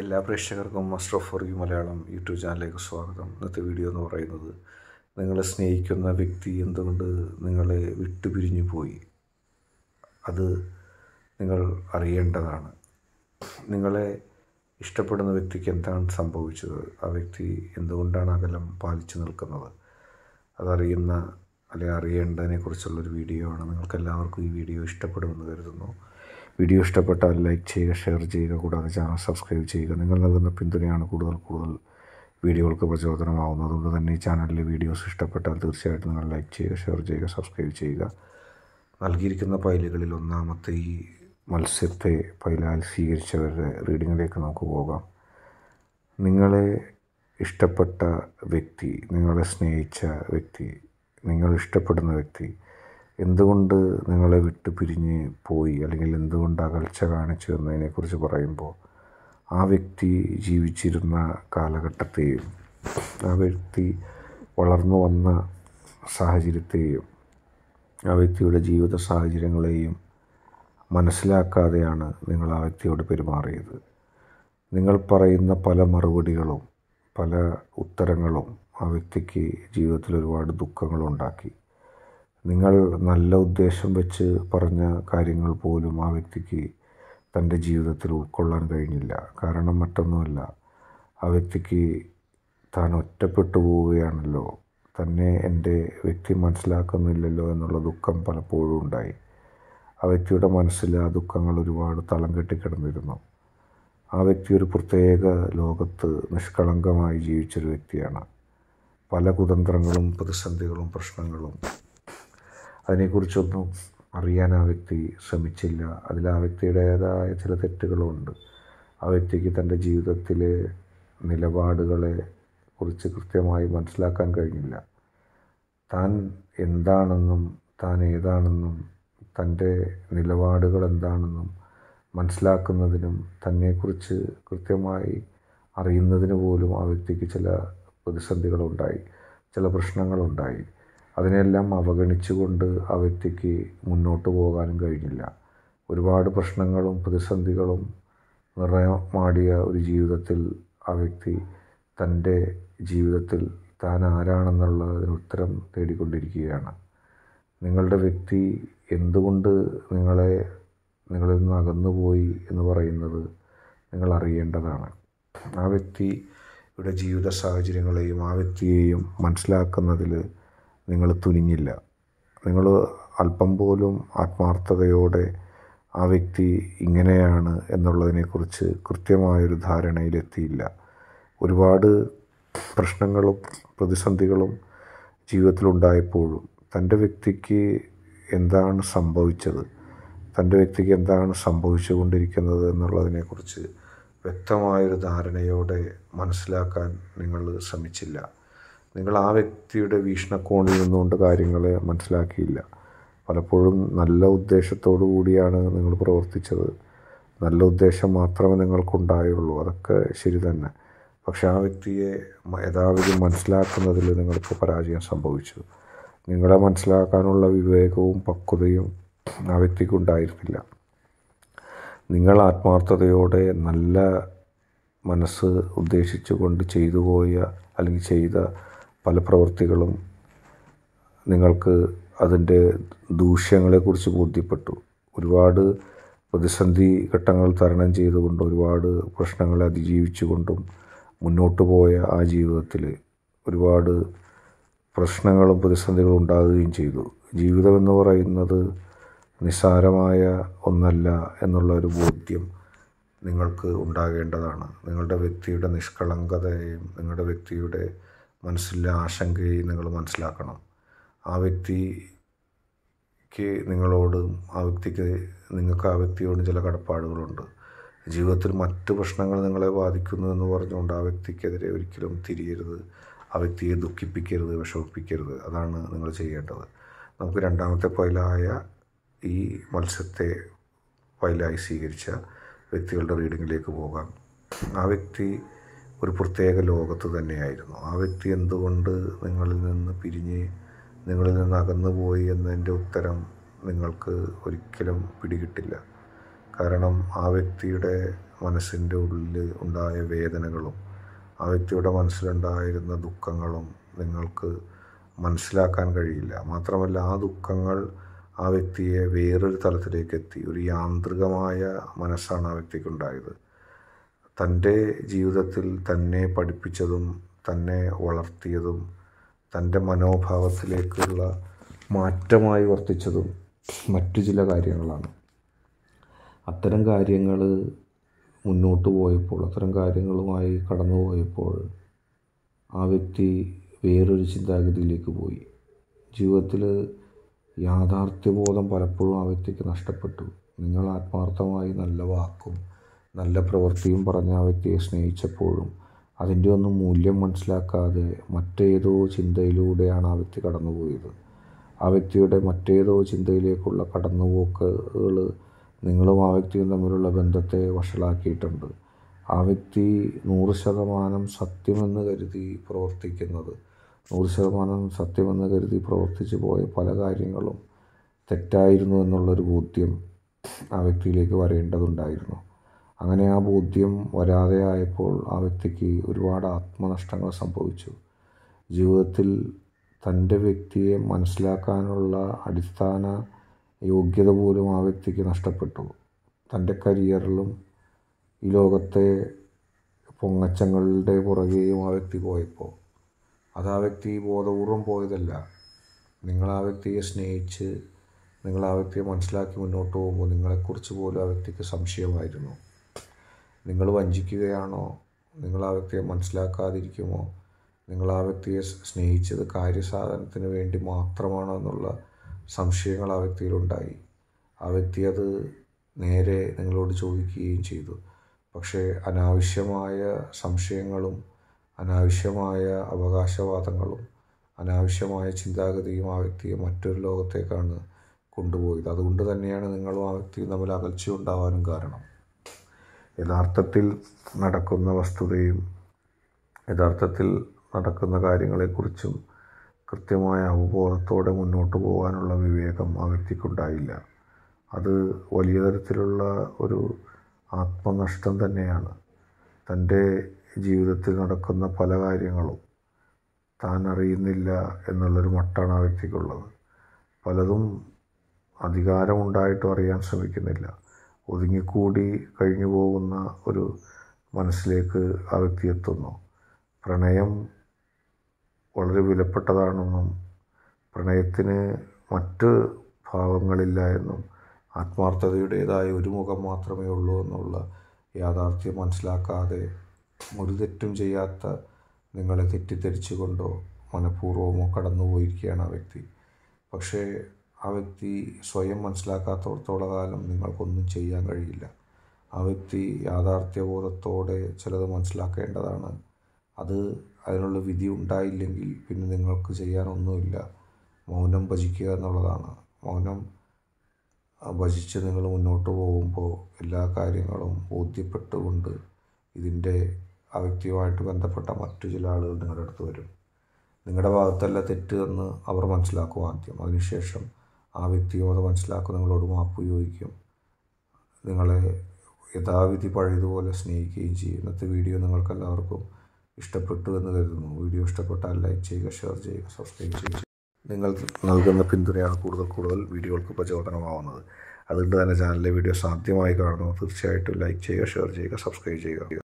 എല്ലാ പ്രേക്ഷകർക്കും master of four you Malayalam YouTube ചാനലിലേക്ക് സ്വാഗതം ഇന്നത്തെ വീഡിയോ എന്ന് പറയുന്നത് നിങ്ങളെ സ്നേഹിക്കുന്ന വ്യക്തി എന്തുകൊണ്ട് നിങ്ങളെ വിട്ടുപിരിഞ്ഞു പോയി അത് നിങ്ങൾ അറിയേണ്ടതാണ് നിങ്ങളെ ഇഷ്ടപ്പെടുന്ന വ്യക്തിക്ക് എന്താണ് സംഭവിച്ചത് ആ വ്യക്തി എന്തുകൊണ്ടാണ് അകലം പാലിച്ചു നിൽക്കുന്നത് അതറിയുന്ന അല്ലെങ്കിൽ അറിയേണ്ടതിനെക്കുറിച്ചുള്ളൊരു വീഡിയോ ആണ് നിങ്ങൾക്കെല്ലാവർക്കും ഈ വീഡിയോ ഇഷ്ടപ്പെടുമെന്ന് കരുതുന്നു വീഡിയോ ഇഷ്ടപ്പെട്ടാൽ ലൈക്ക് ചെയ്യുക ഷെയർ ചെയ്യുക കൂടാതെ ചാനൽ സബ്സ്ക്രൈബ് ചെയ്യുക നിങ്ങൾ നൽകുന്ന പിന്തുണയാണ് കൂടുതൽ കൂടുതൽ വീഡിയോകൾക്ക് പ്രചോദനമാവുന്നത് അതുകൊണ്ട് തന്നെ ഈ ചാനലിലെ വീഡിയോസ് ഇഷ്ടപ്പെട്ടാൽ തീർച്ചയായിട്ടും നിങ്ങൾ ലൈക്ക് ചെയ്യുക ഷെയർ ചെയ്യുക സബ്സ്ക്രൈബ് ചെയ്യുക നൽകിയിരിക്കുന്ന ഫയലുകളിൽ ഒന്നാമത്തെ ഈ മത്സ്യത്തെ ഫയലാൽ സ്വീകരിച്ചവരുടെ റീഡിങ്ങിലേക്ക് നമുക്ക് പോകാം നിങ്ങളെ ഇഷ്ടപ്പെട്ട വ്യക്തി നിങ്ങളെ സ്നേഹിച്ച വ്യക്തി നിങ്ങൾ ഇഷ്ടപ്പെടുന്ന വ്യക്തി എന്തുകൊണ്ട് നിങ്ങളെ വിട്ടു പിരിഞ്ഞ് പോയി അല്ലെങ്കിൽ എന്തുകൊണ്ട് അകൽച്ച കാണിച്ചു എന്നതിനെക്കുറിച്ച് പറയുമ്പോൾ ആ വ്യക്തി ജീവിച്ചിരുന്ന കാലഘട്ടത്തെയും ആ വ്യക്തി വളർന്നു വന്ന സാഹചര്യത്തെയും ആ വ്യക്തിയുടെ ജീവിത സാഹചര്യങ്ങളെയും മനസ്സിലാക്കാതെയാണ് നിങ്ങൾ ആ വ്യക്തിയോട് പെരുമാറിയത് നിങ്ങൾ പറയുന്ന പല മറുപടികളും പല ഉത്തരങ്ങളും ആ വ്യക്തിക്ക് ജീവിതത്തിൽ ഒരുപാട് ദുഃഖങ്ങളുണ്ടാക്കി നിങ്ങൾ നല്ല ഉദ്ദേശം വെച്ച് പറഞ്ഞ കാര്യങ്ങൾ പോലും ആ വ്യക്തിക്ക് തൻ്റെ ജീവിതത്തിൽ ഉൾക്കൊള്ളാൻ കഴിഞ്ഞില്ല കാരണം മറ്റൊന്നുമല്ല ആ വ്യക്തിക്ക് താൻ ഒറ്റപ്പെട്ടു പോവുകയാണല്ലോ തന്നെ എൻ്റെ വ്യക്തി മനസ്സിലാക്കുന്നില്ലല്ലോ എന്നുള്ള ദുഃഖം പലപ്പോഴും ഉണ്ടായി ആ വ്യക്തിയുടെ മനസ്സിൽ ആ ദുഃഖങ്ങൾ ഒരുപാട് തളം കെട്ടിക്കിടന്നിരുന്നു ആ വ്യക്തി ഒരു പ്രത്യേക ലോകത്ത് നിഷ്കളങ്കമായി ജീവിച്ചൊരു വ്യക്തിയാണ് പല കുതന്ത്രങ്ങളും പ്രതിസന്ധികളും പ്രശ്നങ്ങളും അതിനെക്കുറിച്ചൊന്നും അറിയാൻ ആ വ്യക്തി ശ്രമിച്ചില്ല അതിൽ ആ വ്യക്തിയുടേതായ ചില തെറ്റുകളുമുണ്ട് ആ വ്യക്തിക്ക് തൻ്റെ ജീവിതത്തിലെ നിലപാടുകളെ കുറിച്ച് കൃത്യമായി മനസ്സിലാക്കാൻ കഴിഞ്ഞില്ല താൻ എന്താണെന്നും താൻ ഏതാണെന്നും തൻ്റെ നിലപാടുകൾ എന്താണെന്നും മനസ്സിലാക്കുന്നതിനും തന്നെക്കുറിച്ച് കൃത്യമായി അറിയുന്നതിന് പോലും ആ വ്യക്തിക്ക് ചില പ്രതിസന്ധികളുണ്ടായി ചില പ്രശ്നങ്ങളുണ്ടായി അതിനെയെല്ലാം അവഗണിച്ചുകൊണ്ട് ആ വ്യക്തിക്ക് മുന്നോട്ട് പോകാനും കഴിഞ്ഞില്ല ഒരുപാട് പ്രശ്നങ്ങളും പ്രതിസന്ധികളും നിറമാടിയ ഒരു ജീവിതത്തിൽ ആ വ്യക്തി തൻ്റെ ജീവിതത്തിൽ താൻ ആരാണെന്നുള്ളതിന് ഉത്തരം തേടിക്കൊണ്ടിരിക്കുകയാണ് നിങ്ങളുടെ വ്യക്തി എന്തുകൊണ്ട് നിങ്ങളെ നിങ്ങളിൽ നിന്ന് അകന്നുപോയി എന്ന് പറയുന്നത് നിങ്ങൾ അറിയേണ്ടതാണ് ആ വ്യക്തിയുടെ ജീവിത സാഹചര്യങ്ങളെയും ആ വ്യക്തിയെയും മനസ്സിലാക്കുന്നതിൽ നിങ്ങൾ തുനിഞ്ഞില്ല നിങ്ങൾ അല്പം പോലും ആത്മാർത്ഥതയോടെ ആ വ്യക്തി ഇങ്ങനെയാണ് എന്നുള്ളതിനെക്കുറിച്ച് കൃത്യമായൊരു ധാരണയിലെത്തിയില്ല ഒരുപാട് പ്രശ്നങ്ങളും പ്രതിസന്ധികളും ജീവിതത്തിലുണ്ടായപ്പോഴും തൻ്റെ വ്യക്തിക്ക് എന്താണ് സംഭവിച്ചത് തൻ്റെ വ്യക്തിക്ക് എന്താണ് സംഭവിച്ചുകൊണ്ടിരിക്കുന്നത് എന്നുള്ളതിനെക്കുറിച്ച് വ്യക്തമായൊരു ധാരണയോടെ മനസ്സിലാക്കാൻ നിങ്ങൾ ശ്രമിച്ചില്ല നിങ്ങൾ ആ വ്യക്തിയുടെ വീക്ഷണക്കോണിൽ നിന്നുകൊണ്ട് കാര്യങ്ങൾ മനസ്സിലാക്കിയില്ല പലപ്പോഴും നല്ല ഉദ്ദേശത്തോടു കൂടിയാണ് നിങ്ങൾ പ്രവർത്തിച്ചത് നല്ല ഉദ്ദേശം മാത്രമേ നിങ്ങൾക്കുണ്ടായുള്ളൂ അതൊക്കെ ശരി തന്നെ പക്ഷെ ആ വ്യക്തിയെ യഥാവിധി മനസ്സിലാക്കുന്നതിൽ നിങ്ങൾക്ക് പരാജയം സംഭവിച്ചു നിങ്ങളെ മനസ്സിലാക്കാനുള്ള വിവേകവും പക്വതയും ആ വ്യക്തിക്കുണ്ടായിരുന്നില്ല നിങ്ങൾ ആത്മാർത്ഥതയോടെ നല്ല മനസ്സ് ഉദ്ദേശിച്ചുകൊണ്ട് ചെയ്തു പോയ അല്ലെങ്കിൽ ചെയ്ത പല പ്രവൃത്തികളും നിങ്ങൾക്ക് അതിൻ്റെ ദൂഷ്യങ്ങളെക്കുറിച്ച് ബോധ്യപ്പെട്ടു ഒരുപാട് പ്രതിസന്ധി ഘട്ടങ്ങൾ തരണം ചെയ്തുകൊണ്ട് ഒരുപാട് പ്രശ്നങ്ങളെ അതിജീവിച്ചുകൊണ്ടും മുന്നോട്ട് പോയ ആ ജീവിതത്തിൽ ഒരുപാട് പ്രശ്നങ്ങളും പ്രതിസന്ധികളും ഉണ്ടാകുകയും ചെയ്തു ജീവിതമെന്ന് പറയുന്നത് നിസ്സാരമായ ഒന്നല്ല എന്നുള്ള ഒരു ബോധ്യം നിങ്ങൾക്ക് ഉണ്ടാകേണ്ടതാണ് നിങ്ങളുടെ വ്യക്തിയുടെ നിഷ്കളങ്കതയും നിങ്ങളുടെ വ്യക്തിയുടെ മനസ്സിലെ ആശങ്കയെ നിങ്ങൾ മനസ്സിലാക്കണം ആ വ്യക്തിക്ക് നിങ്ങളോട് ആ വ്യക്തിക്ക് നിങ്ങൾക്ക് ആ വ്യക്തിയോട് ചില കടപ്പാടുകളുണ്ട് ജീവിതത്തിൽ മറ്റ് പ്രശ്നങ്ങൾ നിങ്ങളെ ബാധിക്കുന്നു എന്ന് പറഞ്ഞുകൊണ്ട് ആ വ്യക്തിക്കെതിരെ ഒരിക്കലും തിരിയരുത് ആ വ്യക്തിയെ ദുഃഖിപ്പിക്കരുത് വിഷമിപ്പിക്കരുത് അതാണ് നിങ്ങൾ ചെയ്യേണ്ടത് നമുക്ക് രണ്ടാമത്തെ പൈലായ ഈ മത്സ്യത്തെ പൈലായി സ്വീകരിച്ച വ്യക്തികളുടെ റീഡിങ്ങിലേക്ക് പോകാം ആ വ്യക്തി ഒരു പ്രത്യേക ലോകത്ത് തന്നെയായിരുന്നു ആ വ്യക്തി എന്തുകൊണ്ട് നിങ്ങളിൽ നിന്ന് പിരിഞ്ഞ് നിങ്ങളിൽ നിന്ന് അകന്നുപോയി എന്നതിൻ്റെ ഉത്തരം നിങ്ങൾക്ക് ഒരിക്കലും പിടികിട്ടില്ല കാരണം ആ വ്യക്തിയുടെ മനസ്സിൻ്റെ ഉള്ളിൽ ഉണ്ടായ വേദനകളും ആ വ്യക്തിയുടെ മനസ്സിലുണ്ടായിരുന്ന ദുഃഖങ്ങളും നിങ്ങൾക്ക് മനസ്സിലാക്കാൻ കഴിയില്ല മാത്രമല്ല ആ ദുഃഖങ്ങൾ ആ വ്യക്തിയെ വേറൊരു തലത്തിലേക്ക് എത്തി ഒരു യാന്ത്രികമായ മനസ്സാണ് ആ വ്യക്തിക്കുണ്ടായത് തൻ്റെ ജീവിതത്തിൽ തന്നെ പഠിപ്പിച്ചതും തന്നെ വളർത്തിയതും തൻ്റെ മനോഭാവത്തിലേക്കുള്ള മാറ്റമായി വർത്തിച്ചതും മറ്റു ചില കാര്യങ്ങളാണ് അത്തരം കാര്യങ്ങൾ മുന്നോട്ട് പോയപ്പോൾ അത്തരം കാര്യങ്ങളുമായി കടന്നു പോയപ്പോൾ ആ വ്യക്തി വേറൊരു ചിന്താഗതിയിലേക്ക് പോയി ജീവിതത്തിൽ യാഥാർത്ഥ്യബോധം പലപ്പോഴും ആ വ്യക്തിക്ക് നഷ്ടപ്പെട്ടു നിങ്ങൾ ആത്മാർത്ഥമായി നല്ല വാക്കും നല്ല പ്രവൃത്തിയും പറഞ്ഞ ആ വ്യക്തിയെ സ്നേഹിച്ചപ്പോഴും അതിൻ്റെ ഒന്നും മൂല്യം മനസ്സിലാക്കാതെ മറ്റേതോ ചിന്തയിലൂടെയാണ് ആ വ്യക്തി കടന്നുപോയത് ആ വ്യക്തിയുടെ മറ്റേതോ ചിന്തയിലേക്കുള്ള കടന്നുപോക്കുകൾ നിങ്ങളും ആ വ്യക്തിയും തമ്മിലുള്ള ബന്ധത്തെ വഷളാക്കിയിട്ടുണ്ട് ആ വ്യക്തി നൂറ് ശതമാനം സത്യമെന്ന് കരുതി പ്രവർത്തിക്കുന്നത് നൂറ് ശതമാനം സത്യമെന്ന് കരുതി പ്രവർത്തിച്ചു പോയ പല കാര്യങ്ങളും തെറ്റായിരുന്നു എന്നുള്ളൊരു ബോധ്യം ആ വ്യക്തിയിലേക്ക് വരേണ്ടതുണ്ടായിരുന്നു അങ്ങനെ ആ ബോധ്യം വരാതെ ആയപ്പോൾ ആ വ്യക്തിക്ക് ഒരുപാട് ആത്മനഷ്ടങ്ങൾ സംഭവിച്ചു ജീവിതത്തിൽ തൻ്റെ വ്യക്തിയെ മനസ്സിലാക്കാനുള്ള അടിസ്ഥാന യോഗ്യത പോലും ആ വ്യക്തിക്ക് നഷ്ടപ്പെട്ടു തൻ്റെ കരിയറിലും ഈ ലോകത്തെ പൊങ്ങച്ചങ്ങളുടെ പുറകെയും ആ വ്യക്തി പോയപ്പോൾ അത് ആ വ്യക്തി ബോധപൂർവം പോയതല്ല നിങ്ങൾ ആ വ്യക്തിയെ സ്നേഹിച്ച് നിങ്ങൾ ആ വ്യക്തിയെ മനസ്സിലാക്കി മുന്നോട്ട് പോകുമ്പോൾ നിങ്ങളെക്കുറിച്ച് പോലും ആ വ്യക്തിക്ക് സംശയമായിരുന്നു നിങ്ങൾ വഞ്ചിക്കുകയാണോ നിങ്ങൾ ആ വ്യക്തിയെ മനസ്സിലാക്കാതിരിക്കുമോ നിങ്ങൾ ആ വ്യക്തിയെ സ്നേഹിച്ചത് കാര്യസാധനത്തിന് വേണ്ടി മാത്രമാണോ എന്നുള്ള സംശയങ്ങൾ ആ വ്യക്തിയിലുണ്ടായി ആ വ്യക്തി അത് നേരെ നിങ്ങളോട് ചോദിക്കുകയും ചെയ്തു പക്ഷേ അനാവശ്യമായ സംശയങ്ങളും അനാവശ്യമായ അവകാശവാദങ്ങളും അനാവശ്യമായ ചിന്താഗതിയും ആ വ്യക്തിയെ മറ്റൊരു ലോകത്തേക്കാണ് കൊണ്ടുപോയത് അതുകൊണ്ട് തന്നെയാണ് നിങ്ങളും ആ വ്യക്തിയും തമ്മിൽ അകൽച്ചയുണ്ടാവാനും കാരണം യഥാർത്ഥത്തിൽ നടക്കുന്ന വസ്തുതയും യഥാർത്ഥത്തിൽ നടക്കുന്ന കാര്യങ്ങളെക്കുറിച്ചും കൃത്യമായ അവബോധത്തോടെ മുന്നോട്ട് പോകാനുള്ള വിവേകം ആ വ്യക്തിക്കുണ്ടായില്ല അത് വലിയ തരത്തിലുള്ള ഒരു ആത്മനഷ്ടം തന്നെയാണ് തൻ്റെ ജീവിതത്തിൽ നടക്കുന്ന പല കാര്യങ്ങളും താൻ അറിയുന്നില്ല എന്നുള്ളൊരു മട്ടാണ് ആ വ്യക്തിക്കുള്ളത് പലതും അധികാരമുണ്ടായിട്ടും അറിയാൻ ശ്രമിക്കുന്നില്ല ഒതുങ്ങിക്കൂടി കഴിഞ്ഞു പോകുന്ന ഒരു മനസ്സിലേക്ക് ആ വ്യക്തി എത്തുന്നു പ്രണയം വളരെ വിലപ്പെട്ടതാണെന്നും പ്രണയത്തിന് മറ്റ് ഭാവങ്ങളില്ല എന്നും ആത്മാർത്ഥതയുടേതായ ഒരു മുഖം മാത്രമേ ഉള്ളൂ എന്നുള്ള യാഥാർത്ഥ്യം മനസ്സിലാക്കാതെ ഒരു തെറ്റും ചെയ്യാത്ത നിങ്ങളെ തെറ്റിദ്ധരിച്ചുകൊണ്ടോ മനഃപൂർവ്വമോ കടന്നുപോയിരിക്കുകയാണ് ആ വ്യക്തി പക്ഷേ ആ വ്യക്തി സ്വയം മനസ്സിലാക്കാത്തോടത്തോളം കാലം നിങ്ങൾക്കൊന്നും ചെയ്യാൻ കഴിയില്ല ആ വ്യക്തി യാഥാർത്ഥ്യബോധത്തോടെ ചിലത് മനസ്സിലാക്കേണ്ടതാണ് അത് അതിനുള്ള വിധി ഉണ്ടായില്ലെങ്കിൽ പിന്നെ നിങ്ങൾക്ക് ചെയ്യാനൊന്നുമില്ല മൗനം ഭജിക്കുക എന്നുള്ളതാണ് മൗനം ഭജിച്ച് നിങ്ങൾ മുന്നോട്ട് പോകുമ്പോൾ എല്ലാ കാര്യങ്ങളും ബോധ്യപ്പെട്ടുകൊണ്ട് ഇതിൻ്റെ ആ വ്യക്തിയുമായിട്ട് ബന്ധപ്പെട്ട മറ്റു ചില ആളുകൾ നിങ്ങളുടെ അടുത്ത് വരും നിങ്ങളുടെ ഭാഗത്തല്ല തെറ്റ് എന്ന് അവർ മനസ്സിലാക്കും ആദ്യം അതിനുശേഷം ആ വ്യക്തിയോട് മനസ്സിലാക്കും നിങ്ങളോട് മാപ്പ് ചോദിക്കും നിങ്ങളെ യഥാവിധി പഴയതുപോലെ സ്നേഹിക്കുകയും ചെയ്യും ഇന്നത്തെ വീഡിയോ നിങ്ങൾക്കെല്ലാവർക്കും ഇഷ്ടപ്പെട്ടു എന്ന് കരുതുന്നു വീഡിയോ ഇഷ്ടപ്പെട്ടാൽ ലൈക്ക് ചെയ്യുക ഷെയർ ചെയ്യുക സബ്സ്ക്രൈബ് ചെയ്യുക നിങ്ങൾ നൽകുന്ന പിന്തുണയാണ് കൂടുതൽ കൂടുതൽ വീഡിയോകൾക്ക് പ്രചോദനമാവുന്നത് അതുകൊണ്ട് തന്നെ ചാനലിലെ വീഡിയോ സാധ്യമായി കാണുന്നു തീർച്ചയായിട്ടും ലൈക്ക് ചെയ്യുക ഷെയർ ചെയ്യുക സബ്സ്ക്രൈബ് ചെയ്യുക